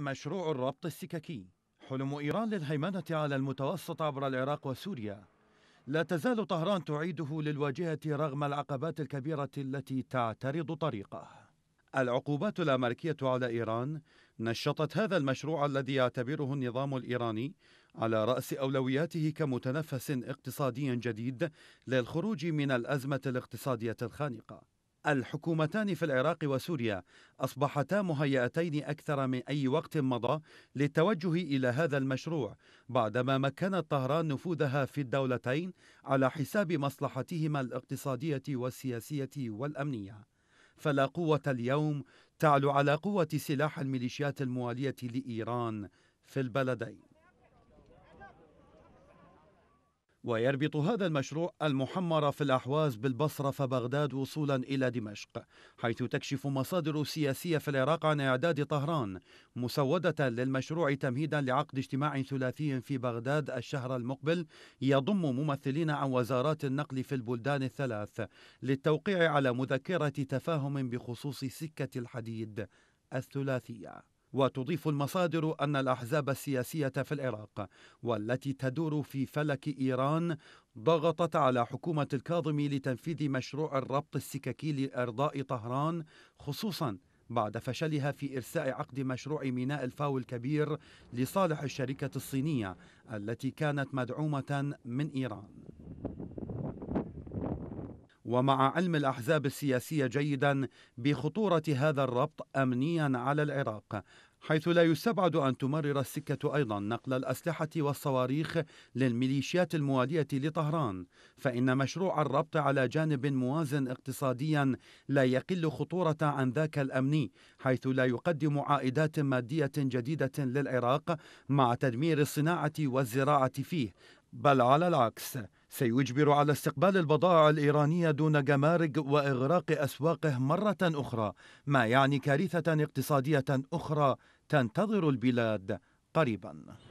مشروع الربط السككي حلم إيران للهيمنة على المتوسط عبر العراق وسوريا لا تزال طهران تعيده للواجهة رغم العقبات الكبيرة التي تعترض طريقه العقوبات الأمريكية على إيران نشطت هذا المشروع الذي يعتبره النظام الإيراني على رأس أولوياته كمتنفس اقتصادي جديد للخروج من الأزمة الاقتصادية الخانقة الحكومتان في العراق وسوريا اصبحتا مهيئتين اكثر من اي وقت مضى للتوجه الى هذا المشروع بعدما مكنت طهران نفوذها في الدولتين على حساب مصلحتهما الاقتصاديه والسياسيه والامنيه فلا قوه اليوم تعلو على قوه سلاح الميليشيات المواليه لايران في البلدين ويربط هذا المشروع المحمر في الأحواز بالبصرة فبغداد وصولا إلى دمشق حيث تكشف مصادر سياسية في العراق عن إعداد طهران مسودة للمشروع تمهيدا لعقد اجتماع ثلاثي في بغداد الشهر المقبل يضم ممثلين عن وزارات النقل في البلدان الثلاث للتوقيع على مذكرة تفاهم بخصوص سكة الحديد الثلاثيه وتضيف المصادر أن الأحزاب السياسية في العراق والتي تدور في فلك إيران ضغطت على حكومة الكاظمي لتنفيذ مشروع الربط السككي لإرضاء طهران خصوصاً بعد فشلها في إرساء عقد مشروع ميناء الفاو الكبير لصالح الشركة الصينية التي كانت مدعومة من إيران ومع علم الأحزاب السياسية جيدا بخطورة هذا الربط أمنيا على العراق حيث لا يستبعد أن تمرر السكة أيضا نقل الأسلحة والصواريخ للميليشيات الموالية لطهران فإن مشروع الربط على جانب موازن اقتصاديا لا يقل خطورة عن ذاك الأمني حيث لا يقدم عائدات مادية جديدة للعراق مع تدمير الصناعة والزراعة فيه بل على العكس سيجبر على استقبال البضائع الإيرانية دون جمارك وإغراق أسواقه مرة أخرى ما يعني كارثة اقتصادية أخرى تنتظر البلاد قريباً